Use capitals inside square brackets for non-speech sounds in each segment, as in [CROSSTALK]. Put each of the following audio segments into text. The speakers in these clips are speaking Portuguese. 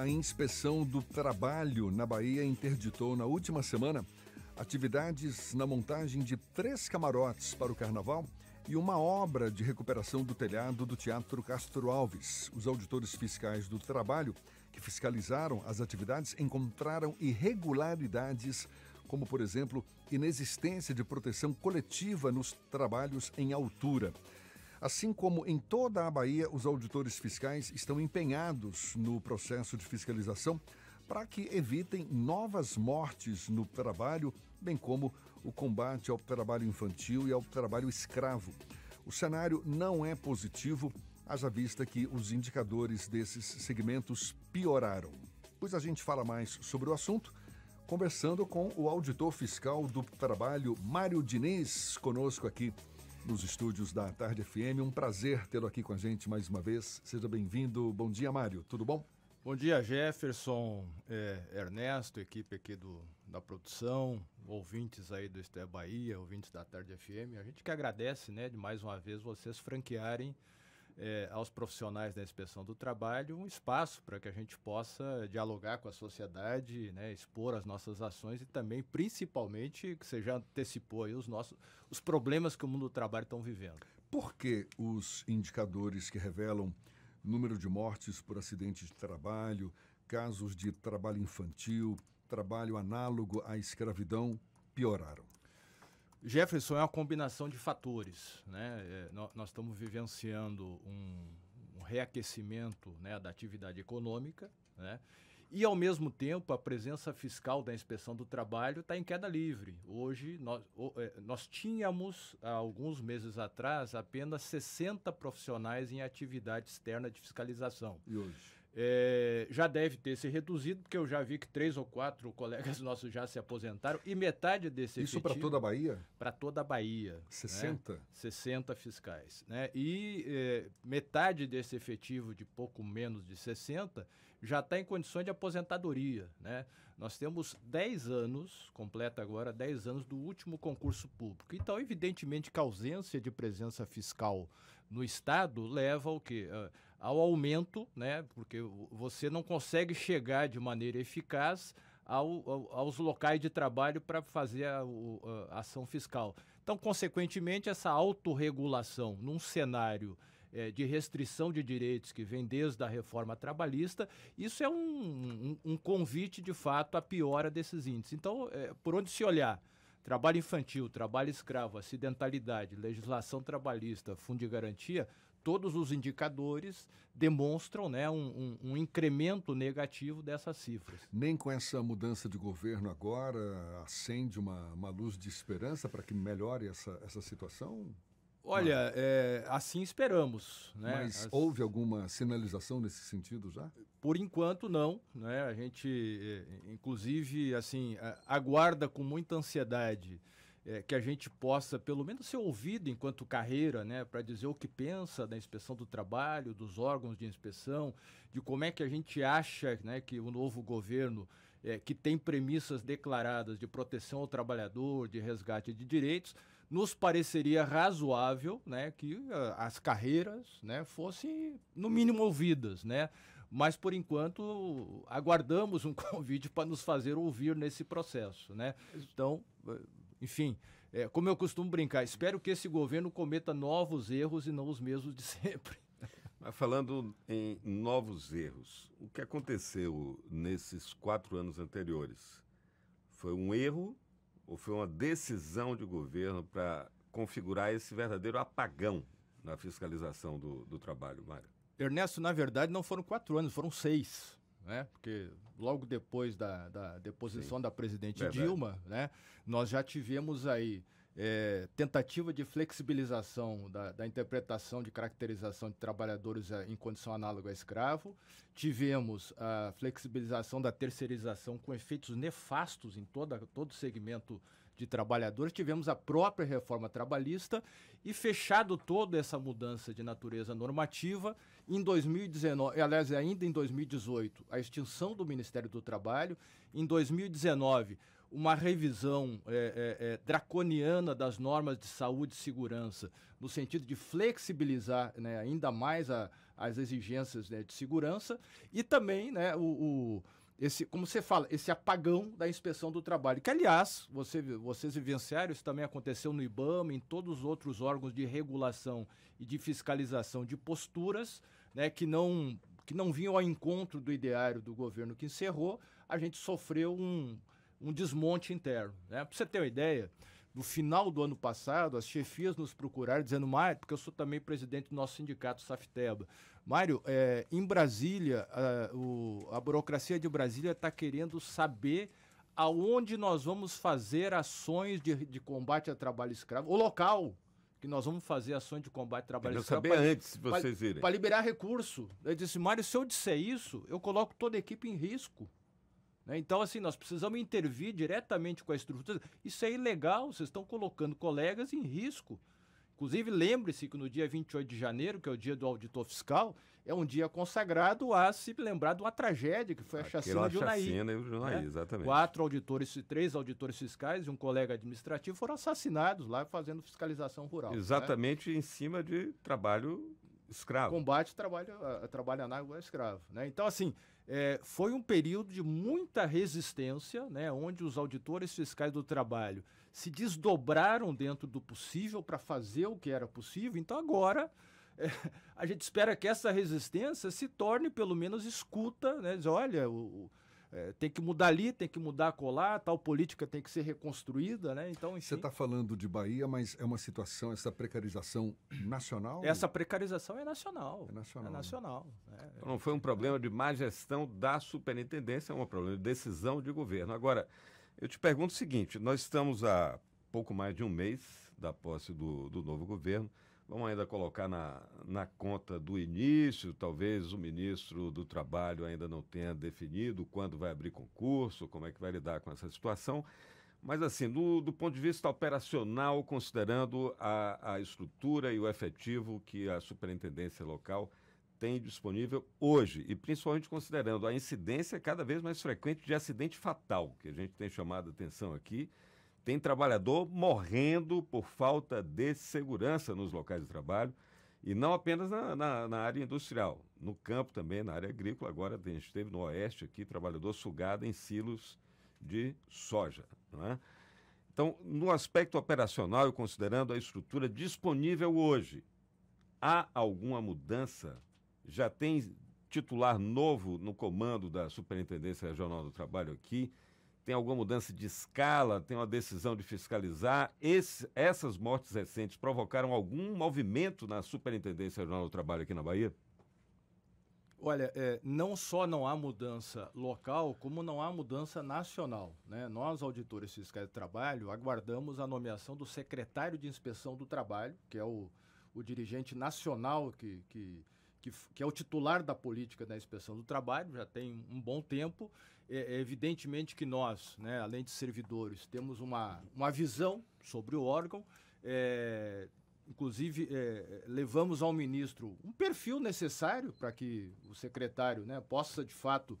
A inspeção do trabalho na Bahia interditou na última semana atividades na montagem de três camarotes para o carnaval e uma obra de recuperação do telhado do Teatro Castro Alves. Os auditores fiscais do trabalho que fiscalizaram as atividades encontraram irregularidades, como, por exemplo, inexistência de proteção coletiva nos trabalhos em altura. Assim como em toda a Bahia, os auditores fiscais estão empenhados no processo de fiscalização para que evitem novas mortes no trabalho, bem como o combate ao trabalho infantil e ao trabalho escravo. O cenário não é positivo, haja vista que os indicadores desses segmentos pioraram. Pois a gente fala mais sobre o assunto conversando com o auditor fiscal do trabalho, Mário Diniz, conosco aqui nos estúdios da Tarde FM. Um prazer tê-lo aqui com a gente mais uma vez. Seja bem-vindo. Bom dia, Mário. Tudo bom? Bom dia, Jefferson, é, Ernesto, equipe aqui do, da produção, ouvintes aí do Esté Bahia, ouvintes da Tarde FM. A gente que agradece, né, de mais uma vez vocês franquearem é, aos profissionais da inspeção do trabalho um espaço para que a gente possa dialogar com a sociedade, né, expor as nossas ações e também, principalmente, que você já antecipou aí os nossos os problemas que o mundo do trabalho estão vivendo. Por que os indicadores que revelam número de mortes por acidentes de trabalho, casos de trabalho infantil, trabalho análogo à escravidão pioraram? Jefferson, é uma combinação de fatores. Né? É, nós, nós, estamos vivenciando um, um reaquecimento né, da atividade econômica né? e, ao mesmo tempo, a presença fiscal da inspeção do trabalho está em queda livre. Hoje, nós, o, é, nós tínhamos, há alguns meses atrás, apenas 60 profissionais em atividade externa de fiscalização. E hoje? É, já deve ter se reduzido, porque eu já vi que três ou quatro [LAUGHS] colegas nossos já se aposentaram e metade desse Isso para toda a Bahia? Para toda a Bahia. 60? Né? 60 fiscais. Né? E é, metade desse efetivo de pouco menos de 60 já está em condições de aposentadoria. Né? Nós temos 10 anos, completa agora 10 anos do último concurso público. Então, evidentemente, que a ausência de presença fiscal no Estado leva ao quê? Ah, ao aumento, né? Porque você não consegue chegar de maneira eficaz ao, ao, aos locais de trabalho para fazer a, a, a, ação fiscal. Então, consequentemente, essa autorregulação num cenário é, de restrição de direitos que vem desde a reforma trabalhista, isso é um, um, um convite, de fato, à piora desses índices. Então, é, por onde se olhar? trabalho infantil, trabalho escravo, acidentalidade, legislação trabalhista, fundo de garantia, todos os indicadores demonstram né, um, um, um, incremento negativo dessas cifras. Nem com essa mudança de governo agora acende uma, uma luz de esperança para que melhore essa, essa situação? Olha, é, assim esperamos. Né? Mas As... houve alguma sinalização nesse sentido já? Por enquanto, não. Né? A gente, é, inclusive, assim, aguarda com muita ansiedade é, que a gente possa, pelo menos, ser ouvido enquanto carreira, né, para dizer o que pensa da inspeção do trabalho, dos órgãos de inspeção, de como é que a gente acha né, que o novo governo, é, que tem premissas declaradas de proteção ao trabalhador, de resgate de direitos, nos pareceria razoável né, que uh, as carreiras né, fossem, no mínimo, ouvidas. Né? Mas, por enquanto, aguardamos um [LAUGHS] convite para nos fazer ouvir nesse processo. Né? Então enfim, é, como eu costumo brincar, espero que esse governo cometa novos erros e não os mesmos de [LAUGHS] sempre. Mas falando em novos erros, o que aconteceu nesses quatro anos anteriores? Foi um erro ou foi uma decisão de governo para configurar esse verdadeiro apagão na fiscalização do, do trabalho, Mário? Ernesto, na verdade, não foram quatro anos, foram seis né? Porque logo depois da, da deposição Sim. da presidente Verdade. Dilma, né? Nós já tivemos aí é, tentativa de flexibilização da, da, interpretação de caracterização de trabalhadores é, em condição análoga a escravo. Tivemos a flexibilização da terceirização com efeitos nefastos em toda, todo o segmento de trabalhadores, tivemos a própria reforma trabalhista e fechado toda essa mudança de natureza normativa, em 2019, eh, aliás, ainda em 2018, a extinção do Ministério do Trabalho, em 2019, uma revisão é, é, é, draconiana das normas de saúde e segurança, no sentido de flexibilizar né, ainda mais a, as exigências né, de segurança, e também né, o, o esse, como você fala, esse apagão da inspeção do trabalho, que aliás, você, vocês vivenciaram, isso também aconteceu no IBAMA, em todos os outros órgãos de regulação e de fiscalização de posturas, né, que não que não vinham ao encontro do ideário do governo que encerrou, a gente sofreu um, um desmonte interno. Né? Para você ter uma ideia, do final do ano passado, as chefias nos procuraram dizendo, Mário, porque eu sou também presidente do nosso sindicato Safteba. Mário, é, em Brasília, a, o, a burocracia de Brasília está querendo saber aonde nós vamos fazer ações de, de combate a trabalho escravo, o local que nós vamos fazer ações de combate ao trabalho escravo. saber antes, se vocês irem. Para liberar recurso. Eu disse, Mário, se eu disser isso, eu coloco toda a equipe em risco. Né? Então, assim, nós precisamos intervir diretamente com a estrutura. Isso é ilegal, vocês estão colocando colegas em risco. Inclusive, lembre-se que no dia 28 de janeiro, que é o dia do auditor fiscal, é um dia consagrado a se lembrar de uma tragédia, que foi a Aquela chacina de Unaí. Chacina e o Unaí, né? exatamente. Quatro auditores, três auditores fiscais e um colega administrativo foram assassinados lá fazendo fiscalização rural. Né? Exatamente né? em cima de trabalho escravo. Combate trabalho, eh, trabalho análogo escravo. Né? Então, assim, é, foi um período de muita resistência, né, onde os auditores fiscais do trabalho se desdobraram dentro do possível para fazer o que era possível. Então, agora, é, [LAUGHS] a gente espera que essa resistência se torne, pelo menos, escuta. Né, diz, olha, o, é, tem que mudar ali, tem que mudar colar, tal política tem que ser reconstruída, né? Então, enfim. Você está falando de Bahia, mas é uma situação, essa precarização nacional? Essa precarização é nacional. É nacional. É né? nacional. Né? Então, não foi um problema de má gestão da superintendência, é um problema de decisão de governo. Agora, eu te pergunto o seguinte: nós estamos há pouco mais de um mês da posse do, do novo governo. Vamos ainda colocar na, na conta do início, talvez o ministro do Trabalho ainda não tenha definido quando vai abrir concurso, como é que vai lidar com essa situação. Mas, assim, do, do ponto de vista operacional, considerando a, a estrutura e o efetivo que a superintendência local tem disponível hoje, e principalmente considerando a incidência cada vez mais frequente de acidente fatal, que a gente tem chamado a atenção aqui, tem trabalhador morrendo por falta de segurança nos locais de trabalho, e não apenas na, na, na área industrial, no campo também, na área agrícola. Agora a gente teve no Oeste aqui trabalhador sugado em silos de soja. Não é? Então, no aspecto operacional e considerando a estrutura disponível hoje, há alguma mudança? Já tem titular novo no comando da Superintendência Regional do Trabalho aqui? tem alguma mudança de escala, tem uma decisão de fiscalizar. Esse, essas mortes recentes provocaram algum movimento na Superintendência Regional do Trabalho aqui na Bahia? Olha, é, não só não há mudança local, como não há mudança nacional. Né? Nós, auditores fiscais do trabalho, aguardamos a nomeação do secretário de inspeção do trabalho, que é o, o dirigente nacional que, que que, que é o titular da política da inspeção do trabalho, já tem um bom tempo. É, é evidentemente que nós, né, além de servidores, temos uma, uma visão sobre o órgão. É, inclusive é, levamos ao ministro um perfil necessário para que o secretário né, possa de fato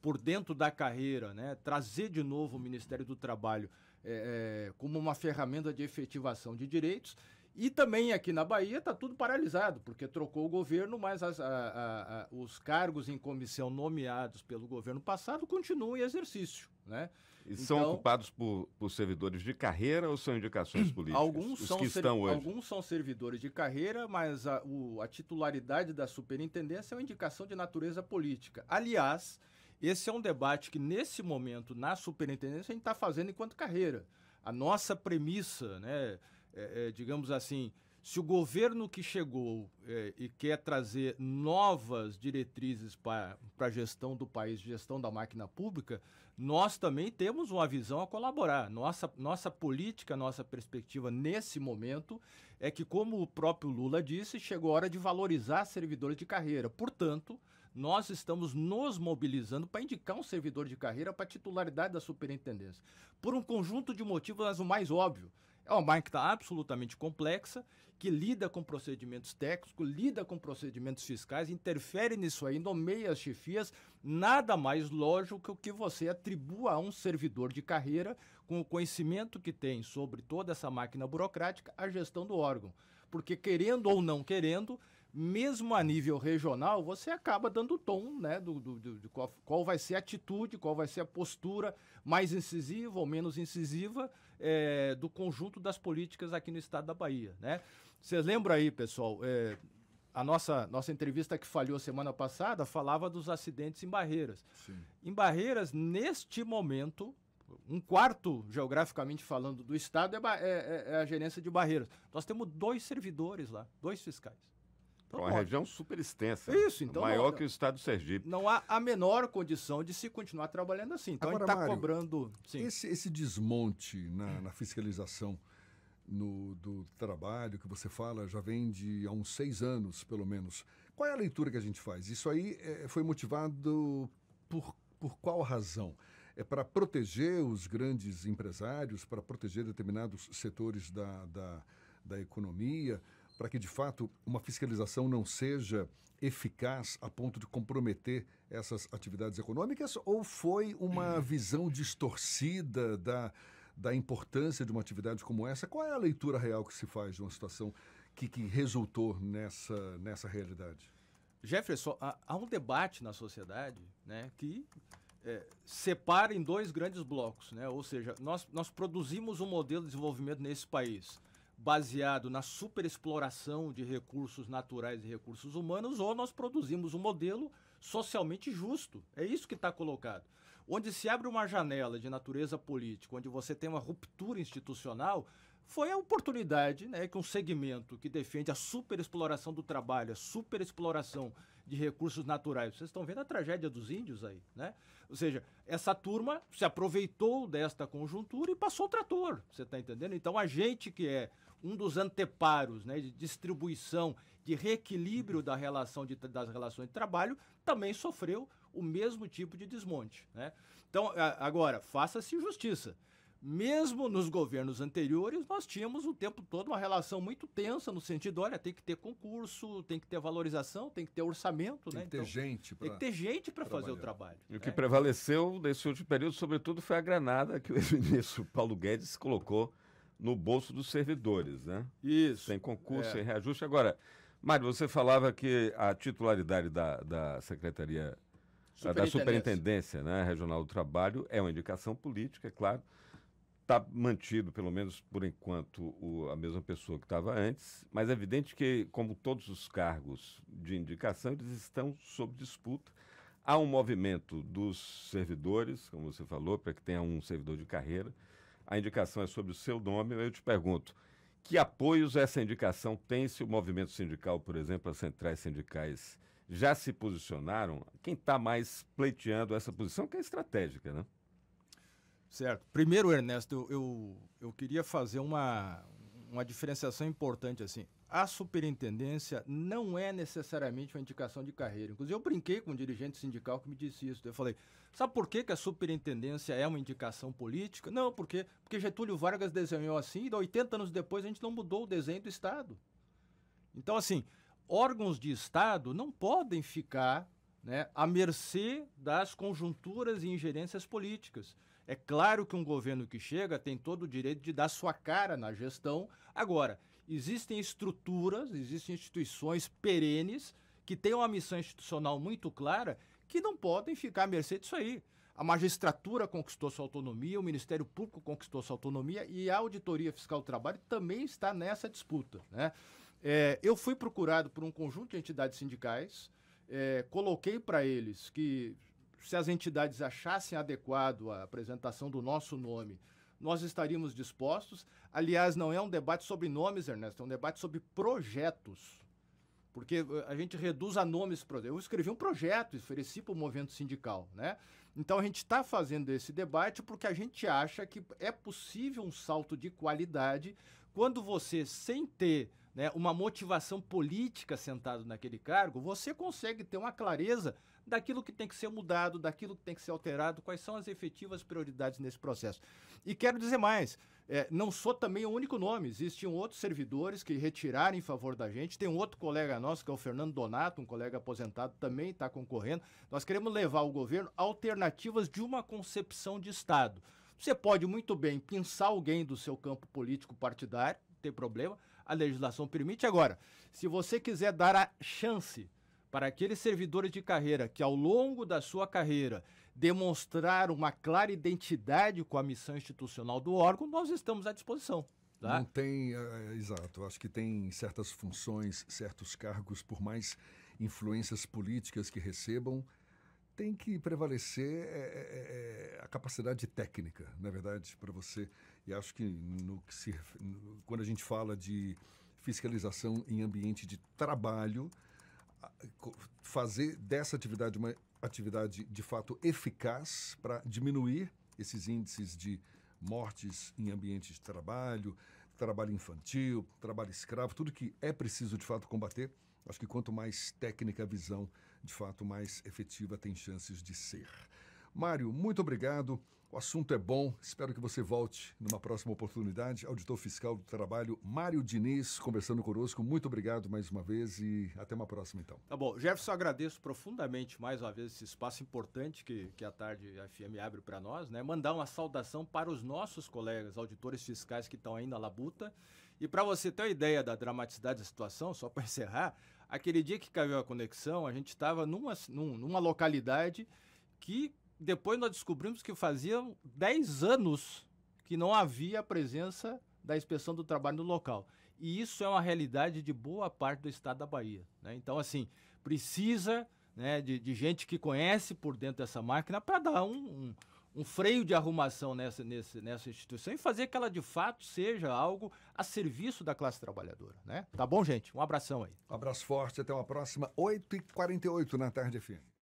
por dentro da carreira né, trazer de novo o Ministério do Trabalho é, é, como uma ferramenta de efetivação de direitos e também aqui na Bahia está tudo paralisado, porque trocou o governo, mas as, a, a, os cargos em comissão nomeados pelo governo passado continuam em exercício. Né? E então, são ocupados por, por, servidores de carreira ou são indicações [CLEARS THROAT] políticas? Alguns, são, ser, alguns são, servidores de carreira, mas a, o, a, titularidade da superintendência é uma indicação de natureza política. Aliás, esse é um debate que, nesse momento, na superintendência, a gente está fazendo enquanto carreira. A nossa premissa, né? É, é, digamos assim, se o governo que chegou é, e quer trazer novas diretrizes para a gestão do país, gestão da máquina pública, nós também temos uma visão a colaborar. Nossa, nossa política, nossa perspectiva nesse momento é que, como o próprio Lula disse, chegou a hora de valorizar servidores de carreira. Portanto, nós estamos nos mobilizando para indicar um servidor de carreira para titularidade da superintendência. Por um conjunto de motivos, mas o mais óbvio. É uma máquina tá absolutamente complexa, que lida com procedimentos técnicos, lida com procedimentos fiscais, interfere nisso aí, nomeia as chefias. Nada mais lógico que o que você atribua a um servidor de carreira, com o conhecimento que tem sobre toda essa máquina burocrática, a gestão do órgão. Porque, querendo ou não querendo, mesmo a nível regional, você acaba dando o tom né, do, do, do, de qual, qual vai ser a atitude, qual vai ser a postura mais incisiva ou menos incisiva é, do conjunto das políticas aqui no estado da Bahia. Né? Vocês lembram aí, pessoal, é, a nossa, nossa entrevista que falhou semana passada falava dos acidentes em Barreiras. Sim. Em Barreiras, neste momento, um quarto, geograficamente falando, do estado é, é, é, é, a gerência de Barreiras. Nós temos dois servidores lá, dois fiscais. Então, é uma pode. região super extensa. Isso, então. É maior não, que o estado do Sergipe. Não há a menor condição de se continuar trabalhando assim. Então Agora, a gente está cobrando. Sim. Esse, esse desmonte na, na fiscalização no, do trabalho que você fala já vem de há uns seis anos, pelo menos. Qual é a leitura que a gente faz? Isso aí é, foi motivado por, por qual razão? É para proteger os grandes empresários, para proteger determinados setores da, da, da economia? para que de fato uma fiscalização não seja eficaz a ponto de comprometer essas atividades econômicas? Ou foi uma uhum. visão distorcida da, da importância de uma atividade como essa? Qual é a leitura real que se faz de uma situação que, que resultou nessa, nessa realidade? Jefferson, há, há um debate na sociedade né, que é, separa em dois grandes blocos, né? ou seja, nós, nós produzimos um modelo de desenvolvimento nesse país baseado na superexploração de recursos naturais e recursos humanos, ou nós produzimos um modelo socialmente justo. É isso que está colocado. Onde se abre uma janela de natureza política, onde você tem uma ruptura institucional, foi a oportunidade né, que um segmento que defende a superexploração do trabalho, a superexploração de recursos naturais, vocês estão vendo a tragédia dos índios aí, né? Ou seja, essa turma se aproveitou desta conjuntura e passou o trator, você está entendendo? Então a gente que é um dos anteparos né, de distribuição, de reequilíbrio da relação de, das relações de trabalho, também sofreu o mesmo tipo de desmonte. Né? Então, agora, faça-se justiça. Mesmo nos governos anteriores, nós tínhamos o tempo todo uma relação muito tensa, no sentido, olha, tem que ter concurso, tem que ter valorização, tem que ter orçamento. Né, tem né? que então, ter gente pra, Tem que ter gente para fazer o trabalho. E né? o que prevaleceu nesse último período, sobretudo, foi a granada que o ex-ministro [LAUGHS] Paulo Guedes colocou no bolso dos servidores, né? Isso. Sem concurso, é. sem reajuste. Agora, Mário, você falava que a titularidade da, da Secretaria da Superintendência né, Regional do Trabalho é uma indicação política, é claro. Está mantido, pelo menos por enquanto, o, a mesma pessoa que estava antes, mas é evidente que, como todos os cargos de indicação, eles estão sob disputa. Há um movimento dos servidores, como você falou, para que tenha um servidor de carreira a indicação é sobre o seu nome, eu te pergunto, que apoios essa indicação tem se o movimento sindical, por exemplo, as centrais sindicais já se posicionaram? Quem está mais pleiteando essa posição, que é estratégica, né? Certo. Primeiro, Ernesto, eu, eu, eu queria fazer uma, uma diferenciação importante assim. A superintendência não é necessariamente uma indicação de carreira. Inclusive, eu brinquei com um dirigente sindical que me disse isso. Eu falei: sabe por que, que a superintendência é uma indicação política? Não, porque, porque Getúlio Vargas desenhou assim e 80 anos depois a gente não mudou o desenho do Estado. Então, assim, órgãos de Estado não podem ficar né, à mercê das conjunturas e ingerências políticas. É claro que um governo que chega tem todo o direito de dar sua cara na gestão. Agora, existem estruturas, existem instituições perenes que têm uma missão institucional muito clara que não podem ficar à mercê disso aí. A magistratura conquistou sua autonomia, o Ministério Público conquistou sua autonomia e a Auditoria Fiscal do Trabalho também está nessa disputa. Né? É, eu fui procurado por um conjunto de entidades sindicais, é, coloquei para eles que se as entidades achassem adequado a apresentação do nosso nome, nós estaríamos dispostos. Aliás, não é um debate sobre nomes, Ernesto, é um debate sobre projetos. Porque eh, a gente reduz a nomes. Eu escrevi um projeto, ofereci para o movimento sindical. Né? Então a gente está fazendo esse debate porque a gente acha que é possível um salto de qualidade quando você, sem ter né, uma motivação política sentado naquele cargo, você consegue ter uma clareza daquilo que tem que ser mudado, daquilo que tem que ser alterado, quais são as efetivas prioridades nesse processo. E quero dizer mais, é, não sou também o único nome, existiam outros servidores que retiraram em favor da gente, tem um outro colega nosso, que é o Fernando Donato, um colega aposentado, também está concorrendo. Nós queremos levar ao governo alternativas de uma concepção de Estado. Você pode muito bem pinçar alguém do seu campo político partidário, não tem problema, a legislação permite. Agora, se você quiser dar a chance para aqueles servidores de carreira que, ao longo da sua carreira, demonstraram uma clara identidade com a missão institucional do órgão, nós estamos à disposição. Tá? Não tem, é, é, exato. Acho que tem certas funções, certos cargos, por mais influências políticas que recebam, tem que prevalecer é, é, é, é a capacidade técnica, na verdade, para você. E acho que no que se, no, quando a gente fala de fiscalização em ambiente de trabalho, fazer dessa atividade uma atividade de fato eficaz para diminuir esses índices de mortes em ambientes de trabalho, trabalho infantil, trabalho escravo, tudo que é preciso de fato combater. Acho que quanto mais técnica a visão, de fato, mais efetiva tem chances de ser. Mário, muito obrigado. O assunto é bom. Espero que você volte numa próxima oportunidade. Auditor Fiscal do Trabalho, Mário Diniz, conversando conosco. Muito obrigado mais uma vez e até uma próxima, então. Tá bom. Jefferson, agradeço profundamente mais uma vez esse espaço importante que, que a Tarde FM abre para nós. Né? Mandar uma saudação para os nossos colegas auditores fiscais que estão aí na labuta. E para você ter uma ideia da dramaticidade da situação, só para [LAUGHS] encerrar, aquele dia que caiu a conexão, a gente estava numa, numa localidade que depois nós descobrimos que faziam 10 anos que não havia a presença da inspeção do trabalho no local. E isso é uma realidade de boa parte do estado da Bahia. Né? Então, assim, precisa né, de, de, gente que conhece por dentro dessa máquina para dar um, um, um, freio de arrumação nessa, nessa instituição e fazer que ela de fato seja algo a serviço da classe trabalhadora. Né? Tá bom, gente? Um abração aí. Um abraço forte, até uma próxima, 8h48 na tarde, fim.